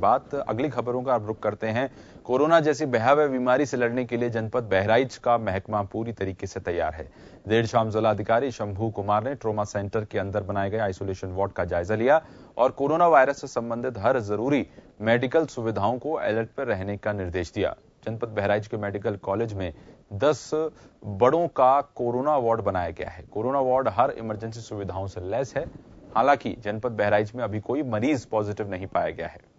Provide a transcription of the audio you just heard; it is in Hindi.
बात अगली खबरों का रुख करते हैं कोरोना जैसी भयावह बीमारी से लड़ने के लिए जनपद बहराइच का महकमा पूरी तरीके से तैयार है देर शाम जिलाधिकारी शंभू कुमार ने ट्रोमा सेंटर के अंदर बनाए गए आइसोलेशन वार्ड का जायजा लिया और कोरोना वायरस से संबंधित हर जरूरी मेडिकल सुविधाओं को अलर्ट पर रहने का निर्देश दिया जनपद बहराइच के मेडिकल कॉलेज में दस बड़ों का कोरोना वार्ड बनाया गया है कोरोना वार्ड हर इमरजेंसी सुविधाओं से लैस है हालांकि जनपद बहराइच में अभी कोई मरीज पॉजिटिव नहीं पाया गया है